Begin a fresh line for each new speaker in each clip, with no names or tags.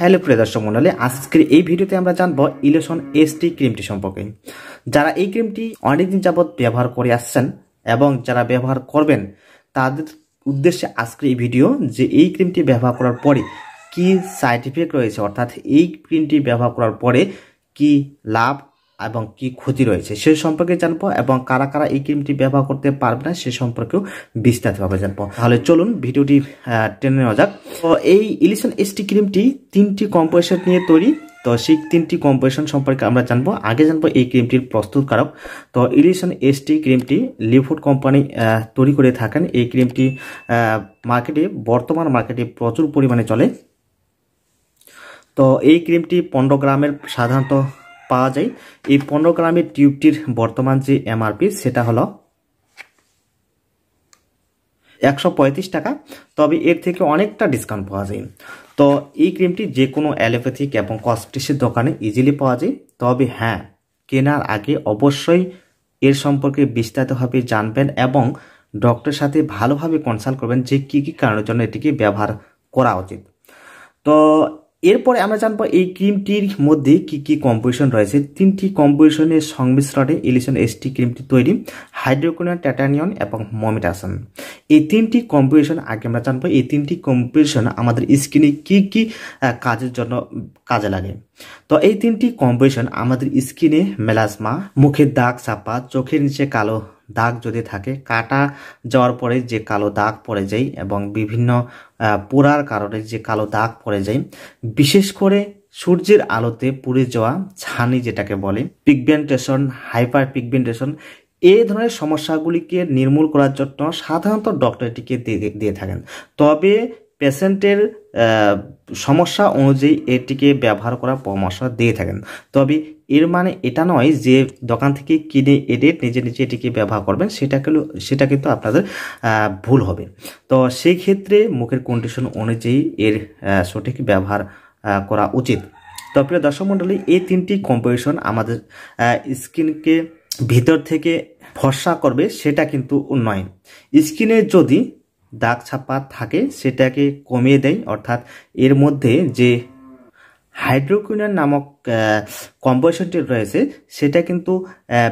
hello প্রিয় দর্শক মন্ডলী আজকের এই ভিডিওতে আমরা জানবো ইলোশন এসটি ক্রিমটি সম্পর্কে যারা এই ক্রিমটি অনেকদিন যাবৎ ব্যবহার করে আসছেন এবং যারা ব্যবহার করবেন তাদের উদ্দেশ্যে আজকের এই ভিডিও যে এই ক্রিমটি ব্যবহার করার পরে কি সাইড ইফেক্ট রয়েছে অর্থাৎ এই ক্রিমটি ব্যবহার করার পরে কি লাভ এবং কি ক্ষতি রয়েছে সে সম্পর্কে জানবো এবং কারা কারা এই ক্রিমটি ব্যবহার করতে পারবে না সে সম্পর্কেও বিস্তারিতভাবে জানবো তাহলে চলুন ভিডিওটি টেনে নেওয়া যাক তো এই ইলিশন এসটি ক্রিমটি তিনটি কম্পোজিশন নিয়ে তৈরি তো সেই তিনটি কম্পোজিশন সম্পর্কে আমরা জানবো আগে জানবো এই ক্রিমটির প্রস্তুতকারক তো ইলিশন এসটি ক্রিমটি লিভুড কোম্পানি তৈরি করে থাকেন এই ক্রিমটি মার্কেটে বর্তমান মার্কেটে প্রচুর পরিমাণে চলে তো এই ক্রিমটি পনেরো গ্রামের সাধারণত পাওয়া যায় এই পনেরো গ্রামের টিউবটির বর্তমান যে এমআরপি সেটা হলো একশো টাকা তবে এর থেকে অনেকটা ডিসকাউন্ট পাওয়া যায় তো এই ক্রিমটি যে কোনো অ্যালোপ্যাথিক এবং কসমেটিক্সের দোকানে ইজিলি পাওয়া যায় তবে হ্যাঁ কেনার আগে অবশ্যই এর সম্পর্কে বিস্তারিতভাবে জানবেন এবং ডক্টরের সাথে ভালোভাবে কনসাল্ট করবেন যে কী কী কারণের জন্য এটিকে ব্যবহার করা উচিত তো এরপরে আমরা জানবো এই ক্রিমটির মধ্যে কি কি কম্পোজিশন রয়েছে তিনটি কম্পোজিশনের সংমিশ্রণে ইলিশন এসটি ক্রিমটি তৈরি হাইড্রোকোনিয়ান ট্যাটানিয়ন এবং মমিটাসন এই তিনটি কম্পোজিশন আগে আমরা জানবো এই তিনটি কম্পোজিশন আমাদের স্কিনে কি কি কাজের জন্য কাজে লাগে তো এই তিনটি কম্বিনেশন আমাদের স্কিনে মেলাজমা মুখের দাগ চাপা চোখের নিচে কালো দাগ যদি থাকে কাটা যাওয়ার পরে যে কালো দাগ পড়ে যায় এবং বিভিন্ন পোড়ার কারণে যে কালো দাগ পড়ে যায় বিশেষ করে সূর্যের আলোতে পুড়ে যাওয়া ছানি যেটাকে বলে পিগমেন্টেশন হাইপার পিগমেন্টেশন এই ধরনের সমস্যাগুলিকে নির্মূল করার জন্য সাধারণত ডক্টরটিকে দিয়ে থাকেন তবে পেশেন্টের সমস্যা অনুযায়ী এটিকে ব্যবহার করার পরামর্শ দিয়ে থাকেন তবে এর মানে এটা নয় যে দোকান থেকে কিনে এডিট নিজে নিজে এটিকে ব্যবহার করবেন সেটা কিন্তু সেটা কিন্তু আপনাদের ভুল হবে তো সেই ক্ষেত্রে মুখের কন্ডিশন অনুযায়ী এর সঠিক ব্যবহার করা উচিত তো প্রিয় দর্শক মণ্ডলী এই তিনটি কম্পোজিশন আমাদের স্কিনকে ভিতর থেকে ফর্সা করবে সেটা কিন্তু নয় স্কিনে যদি দাগ ছাপা থাকে সেটাকে কমিয়ে দেয় অর্থাৎ এর মধ্যে যে হাইড্রোকুইনার নামক কম্পোজিশনটি রয়েছে সেটা কিন্তু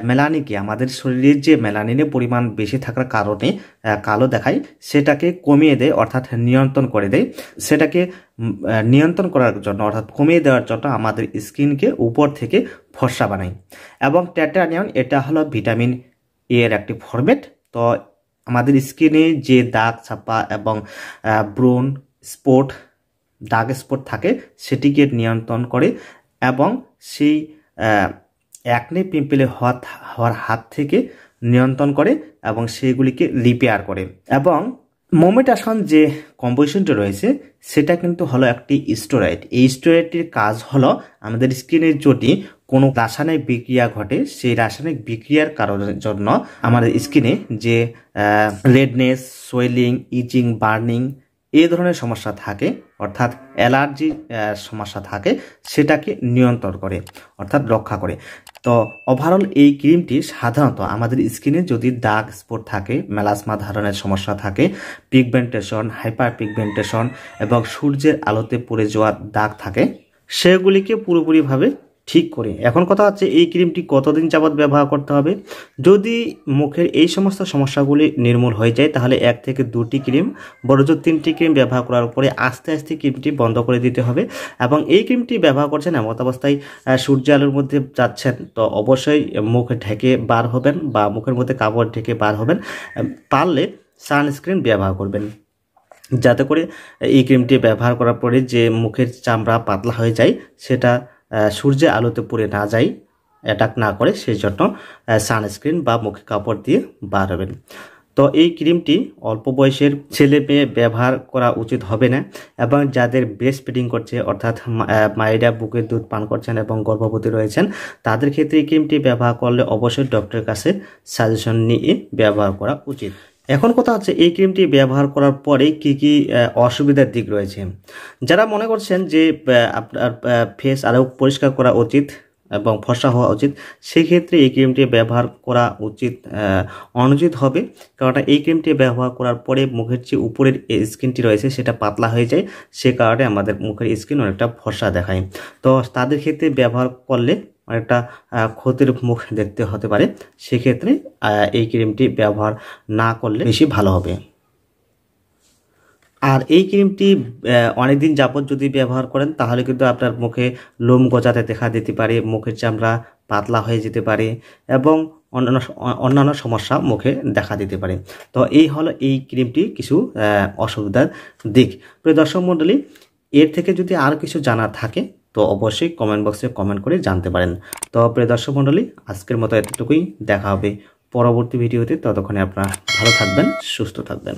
মেলানিকে আমাদের শরীরের যে মেলানিনের পরিমাণ বেশি থাকার কারণে কালো দেখায় সেটাকে কমিয়ে দেয় অর্থাৎ নিয়ন্ত্রণ করে দেয় সেটাকে নিয়ন্ত্রণ করার জন্য অর্থাৎ কমিয়ে দেওয়ার জন্য আমাদের স্কিনকে উপর থেকে ফর্সা বানায় এবং ট্যাটানিয়ন এটা হলো ভিটামিন এ এর একটি ফরম্যাট তো আমাদের স্কিনে যে দাগ ছাপা এবং ব্রোন স্পট দাগ স্পট থাকে সেটিকে নিয়ন্ত্রণ করে এবং সেই একনে পিম্পলে হওয়ার হাত থেকে নিয়ন্ত্রণ করে এবং সেগুলিকে রিপেয়ার করে এবং মোমেট আসান যে কম্পোজিশনটা রয়েছে সেটা কিন্তু হলো একটি স্টোরাইড এই স্টোরাইডটির কাজ হলো আমাদের স্কিনের যদি কোনো রাসায়নিক বিক্রিয়া ঘটে সেই রাসায়নিক বিক্রিয়ার কারণের জন্য আমাদের স্কিনে যে রেডনেস সোয়েলিং ইচিং বার্নিং এই ধরনের সমস্যা থাকে অর্থাৎ অ্যালার্জি সমস্যা থাকে সেটাকে নিয়ন্ত্রণ করে অর্থাৎ রক্ষা করে তো ওভারঅল এই ক্রিমটি সাধারণত আমাদের স্কিনে যদি দাগ স্পট থাকে মেলাসমা ধারণের সমস্যা থাকে পিগমেন্টেশন হাইপার পিগমেন্টেশন এবং সূর্যের আলোতে পড়ে যাওয়া দাগ থাকে সেগুলিকে পুরোপুরিভাবে ঠিক করে এখন কথা হচ্ছে এই ক্রিমটি কতদিন যাবৎ ব্যবহার করতে হবে যদি মুখের এই সমস্ত সমস্যাগুলি নির্মূল হয়ে যায় তাহলে এক থেকে দুটি ক্রিম বড়জো তিনটি ক্রিম ব্যবহার করার পরে আস্তে আস্তে ক্রিমটি বন্ধ করে দিতে হবে এবং এই ক্রিমটি ব্যবহার করছেন এমত অবস্থায় সূর্য আলোর মধ্যে যাচ্ছেন তো অবশ্যই মুখ ঢেকে বার হবেন বা মুখের মধ্যে কাপড় ঢেকে বার হবেন পারলে সানস্ক্রিন ব্যবহার করবেন যাতে করে এই ক্রিমটি ব্যবহার করার পরে যে মুখের চামড়া পাতলা হয়ে যায় সেটা সূর্যের আলোতে পুড়ে না যায় অ্যাটাক না করে সেই জন্য সানস্ক্রিন বা মুখে কাপড় দিয়ে বার হবেন তো এই ক্রিমটি অল্প বয়সের ছেলে মেয়ে ব্যবহার করা উচিত হবে না এবং যাদের ব্রেস্ট ফিডিং করছে অর্থাৎ মায়েরা বুকের দুধ পান করছেন এবং গর্ভবতী রয়েছেন তাদের ক্ষেত্রে এই ক্রিমটি ব্যবহার করলে অবশ্যই ডক্টরের কাছে সাজেশন নিয়ে ব্যবহার করা উচিত এখন কথা হচ্ছে এই ক্রিমটি ব্যবহার করার পরে কি কি অসুবিধার দিক রয়েছে যারা মনে করছেন যে আপনার ফেস আরও পরিষ্কার করা উচিত এবং ফসা হওয়া উচিত সেক্ষেত্রে এই ক্রিমটি ব্যবহার করা উচিত অনুচিত হবে কারণ এই ক্রিমটি ব্যবহার করার পরে মুখের যে উপরের স্কিনটি রয়েছে সেটা পাতলা হয়ে যায় সে কারণে আমাদের মুখের স্কিন অনেকটা ফসা দেখায় তো তাদের ক্ষেত্রে ব্যবহার করলে অনেকটা ক্ষতির মুখ দেখতে হতে পারে সেক্ষেত্রে এই ক্রিমটি ব্যবহার না করলে বেশি ভালো হবে আর এই ক্রিমটি অনেকদিন যাবত যদি ব্যবহার করেন তাহলে কিন্তু আপনার মুখে লোম গজাতে দেখা দিতে পারে মুখের চামড়া পাতলা হয়ে যেতে পারে এবং অন্যান্য অন্যান্য সমস্যা মুখে দেখা দিতে পারে তো এই হলো এই ক্রিমটি কিছু অসুবিধার দিক প্রিয় দর্শক মণ্ডলী এর থেকে যদি আর কিছু জানা থাকে তো অবশ্যই কমেন্ট বক্সে কমেন্ট করে জানতে পারেন তো প্রিয় দর্শক মণ্ডলী আজকের মতো এতটুকুই দেখা হবে পরবর্তী ভিডিওতে ততক্ষণে আপনারা ভালো থাকবেন সুস্থ থাকবেন